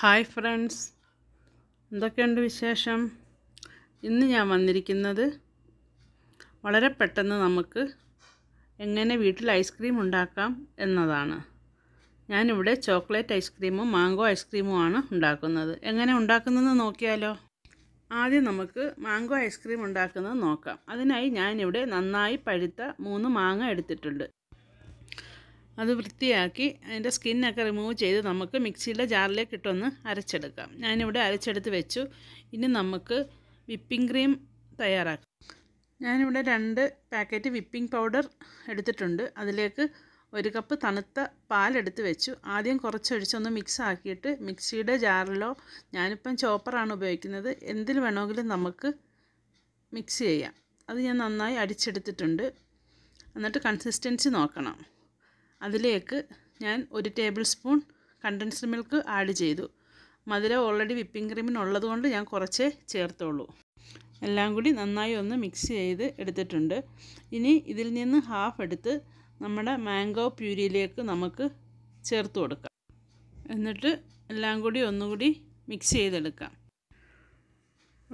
hi friends എന്തൊക്കെയുണ്ട് വിശേഷം ഇന്ന് ഞാൻ വന്നിരിക്കുന്നത് വളരെ പെട്ടെന്ന് നമുക്ക് എങ്ങനെ വീട്ടിൽ ഐസ്ക്രീം ഉണ്ടാക്കാം എന്നതാണ് ഞാനിവിടെ ചോക്ലേറ്റ് ഐസ്ക്രീമും മാംഗോ ഐസ്ക്രീമുമാണ് ഉണ്ടാക്കുന്നത് എങ്ങനെ ഉണ്ടാക്കുന്നതെന്ന് നോക്കിയാലോ ആദ്യം നമുക്ക് മാംഗോ ഐസ്ക്രീം ഉണ്ടാക്കുന്നത് നോക്കാം അതിനായി ഞാനിവിടെ നന്നായി പഴുത്ത മൂന്ന് മാങ്ങ എടുത്തിട്ടുണ്ട് അത് വൃത്തിയാക്കി അതിൻ്റെ സ്കിന്നൊക്കെ റിമൂവ് ചെയ്ത് നമുക്ക് മിക്സിയുടെ ജാറിലേക്ക് ഇട്ടൊന്ന് അരച്ചെടുക്കാം ഞാനിവിടെ അരച്ചെടുത്ത് വെച്ചു ഇനി നമുക്ക് വിപ്പിംഗ് ക്രീം തയ്യാറാക്കാം ഞാനിവിടെ രണ്ട് പാക്കറ്റ് വിപ്പിംഗ് പൗഡർ എടുത്തിട്ടുണ്ട് അതിലേക്ക് ഒരു കപ്പ് തണുത്ത പാലെടുത്ത് വെച്ചു ആദ്യം കുറച്ചൊഴിച്ചൊന്ന് മിക്സ് ആക്കിയിട്ട് മിക്സിയുടെ ജാറിലോ ഞാനിപ്പം ചോപ്പറാണ് ഉപയോഗിക്കുന്നത് എന്തിൽ വേണമെങ്കിലും നമുക്ക് മിക്സ് ചെയ്യാം അത് ഞാൻ നന്നായി അടിച്ചെടുത്തിട്ടുണ്ട് എന്നിട്ട് കൺസിസ്റ്റൻസി നോക്കണം അതിലേക്ക് ഞാൻ ഒരു table spoon condensed milk add ചെയ്തു മധുരം ഓൾറെഡി വിപ്പിംഗ് ക്രീമിനുള്ളത് കൊണ്ട് ഞാൻ കുറച്ചേ ചേർത്തോളൂ എല്ലാം കൂടി നന്നായി ഒന്ന് മിക്സ് ചെയ്ത് എടുത്തിട്ടുണ്ട് ഇനി ഇതിൽ നിന്ന് ഹാഫ് എടുത്ത് നമ്മുടെ മാംഗോ പ്യൂരിയിലേക്ക് നമുക്ക് ചേർത്ത് കൊടുക്കാം എന്നിട്ട് എല്ലാം കൂടി ഒന്നുകൂടി മിക്സ് ചെയ്തെടുക്കാം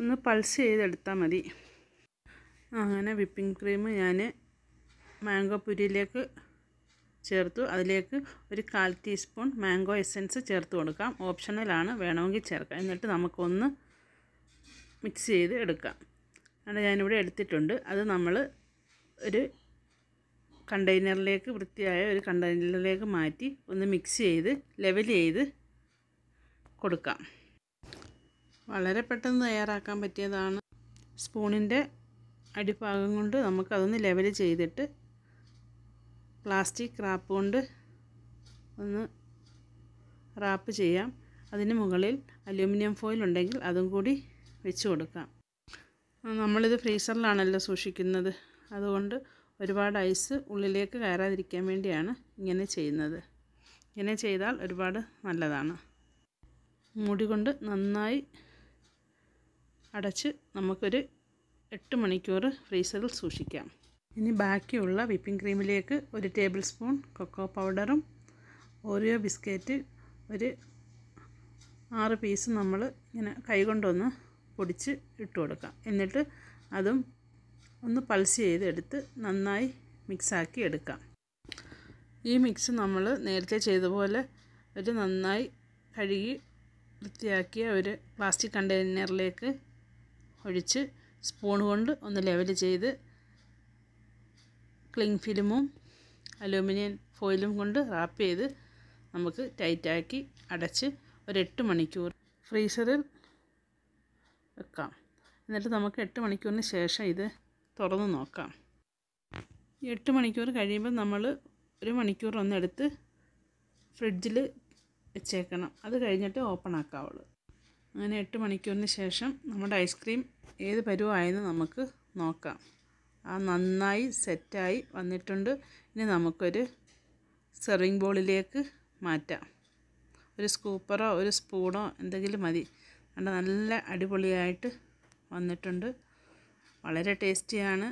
ഒന്ന് പൾസ് ചെയ്തെടുത്താൽ മതി അങ്ങനെ വിപ്പിംഗ് ക്രീം ഞാൻ മാംഗോ പുരിയിലേക്ക് ചേർത്തു അതിലേക്ക് ഒരു കാൽ ടീസ്പൂൺ മാംഗോ എസൻസ് ചേർത്ത് കൊടുക്കാം ഓപ്ഷണലാണ് വേണമെങ്കിൽ ചേർക്കാം എന്നിട്ട് നമുക്കൊന്ന് മിക്സ് ചെയ്ത് എടുക്കാം അത് ഞാനിവിടെ എടുത്തിട്ടുണ്ട് അത് നമ്മൾ ഒരു കണ്ടെയ്നറിലേക്ക് വൃത്തിയായ ഒരു കണ്ടെയ്നറിലേക്ക് മാറ്റി ഒന്ന് മിക്സ് ചെയ്ത് ലെവൽ ചെയ്ത് കൊടുക്കാം വളരെ പെട്ടെന്ന് തയ്യാറാക്കാൻ പറ്റിയതാണ് സ്പൂണിൻ്റെ അടിഭാഗം കൊണ്ട് നമുക്കതൊന്ന് ലെവൽ ചെയ്തിട്ട് പ്ലാസ്റ്റിക് റാപ്പ് കൊണ്ട് ഒന്ന് റാപ്പ് ചെയ്യാം അതിന് മുകളിൽ അലൂമിനിയം ഫോയിൽ ഉണ്ടെങ്കിൽ അതും കൂടി വെച്ച് കൊടുക്കാം നമ്മളിത് ഫ്രീസറിലാണല്ലോ സൂക്ഷിക്കുന്നത് അതുകൊണ്ട് ഒരുപാട് ഐസ് ഉള്ളിലേക്ക് കയറാതിരിക്കാൻ വേണ്ടിയാണ് ഇങ്ങനെ ചെയ്യുന്നത് ഇങ്ങനെ ചെയ്താൽ ഒരുപാട് നല്ലതാണ് മുടി കൊണ്ട് നന്നായി അടച്ച് നമുക്കൊരു എട്ട് മണിക്കൂർ ഫ്രീസറിൽ സൂക്ഷിക്കാം ഇനി ബാക്കിയുള്ള വിപ്പിംഗ് ക്രീമിലേക്ക് ഒരു ടേബിൾ സ്പൂൺ കൊക്കോ പൗഡറും ഓറിയോ ബിസ്ക്കറ്റ് ഒരു ആറ് പീസ് നമ്മൾ ഇങ്ങനെ കൈകൊണ്ടൊന്ന് പൊടിച്ച് ഇട്ട് കൊടുക്കാം എന്നിട്ട് അതും ഒന്ന് പൾസ് ചെയ്തെടുത്ത് നന്നായി മിക്സാക്കി എടുക്കാം ഈ മിക്സ് നമ്മൾ നേരത്തെ ചെയ്തപോലെ ഒരു നന്നായി കഴുകി വൃത്തിയാക്കിയ ഒരു പ്ലാസ്റ്റിക് കണ്ടെയ്നറിലേക്ക് ഒഴിച്ച് സ്പൂൺ കൊണ്ട് ഒന്ന് ലെവൽ ചെയ്ത് ക്ലിങ് ഫിലിമും അലൂമിനിയം ഫോയിലും കൊണ്ട് റാപ്പ് ചെയ്ത് നമുക്ക് ടൈറ്റാക്കി അടച്ച് ഒരു എട്ട് മണിക്കൂർ ഫ്രീസറിൽ വെക്കാം എന്നിട്ട് നമുക്ക് എട്ട് മണിക്കൂറിന് ശേഷം ഇത് തുറന്ന് നോക്കാം എട്ട് മണിക്കൂർ കഴിയുമ്പോൾ നമ്മൾ ഒരു മണിക്കൂർ ഒന്നെടുത്ത് ഫ്രിഡ്ജിൽ വെച്ചേക്കണം അത് കഴിഞ്ഞിട്ട് ഓപ്പൺ ആക്കാവുള്ളൂ അങ്ങനെ എട്ട് മണിക്കൂറിന് ശേഷം നമ്മുടെ ഐസ്ക്രീം ഏത് പരുവായെന്ന് നമുക്ക് നോക്കാം ആ നന്നായി സെറ്റായി വന്നിട്ടുണ്ട് ഇനി നമുക്കൊരു സെർവിങ് ബോളിലേക്ക് മാറ്റാം ഒരു സ്കൂപ്പറോ ഒരു സ്പൂണോ എന്തെങ്കിലും മതി നല്ല അടിപൊളിയായിട്ട് വന്നിട്ടുണ്ട് വളരെ ടേസ്റ്റിയാണ്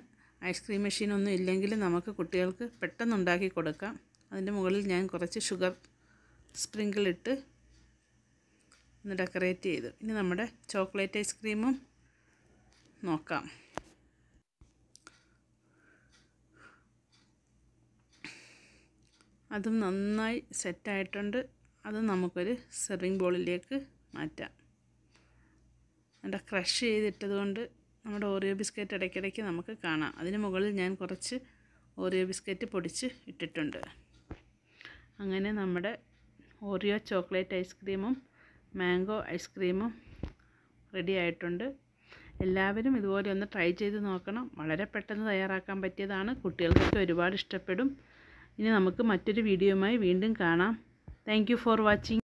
ഐസ്ക്രീം മെഷീനൊന്നും ഇല്ലെങ്കിൽ നമുക്ക് കുട്ടികൾക്ക് പെട്ടെന്ന് ഉണ്ടാക്കി കൊടുക്കാം അതിൻ്റെ മുകളിൽ ഞാൻ കുറച്ച് ഷുഗർ സ്പ്രിങ്കിൾ ഇട്ട് ഒന്ന് ഡെക്കറേറ്റ് ചെയ്തു ഇനി നമ്മുടെ ചോക്ലേറ്റ് ഐസ്ക്രീമും നോക്കാം അതും നന്നായി സെറ്റായിട്ടുണ്ട് അത് നമുക്കൊരു സെർവിങ് ബോളിലേക്ക് മാറ്റാം എന്നിട്ട് ക്രഷ് ചെയ്തിട്ടത് കൊണ്ട് നമ്മുടെ ഓറിയോ ബിസ്ക്കറ്റ് ഇടയ്ക്കിടയ്ക്ക് നമുക്ക് കാണാം അതിന് മുകളിൽ ഞാൻ കുറച്ച് ഓറിയോ ബിസ്ക്കറ്റ് പൊടിച്ച് ഇട്ടിട്ടുണ്ട് അങ്ങനെ നമ്മുടെ ഓറിയോ ചോക്ലേറ്റ് ഐസ്ക്രീമും മാംഗോ ഐസ്ക്രീമും റെഡി ആയിട്ടുണ്ട് എല്ലാവരും ഇതുപോലെ ഒന്ന് ട്രൈ ചെയ്ത് നോക്കണം വളരെ പെട്ടെന്ന് തയ്യാറാക്കാൻ പറ്റിയതാണ് കുട്ടികൾക്കൊക്കെ ഒരുപാട് ഇഷ്ടപ്പെടും ഇനി നമുക്ക് മറ്റൊരു വീഡിയോയുമായി വീണ്ടും കാണാം താങ്ക് ഫോർ വാച്ചിങ്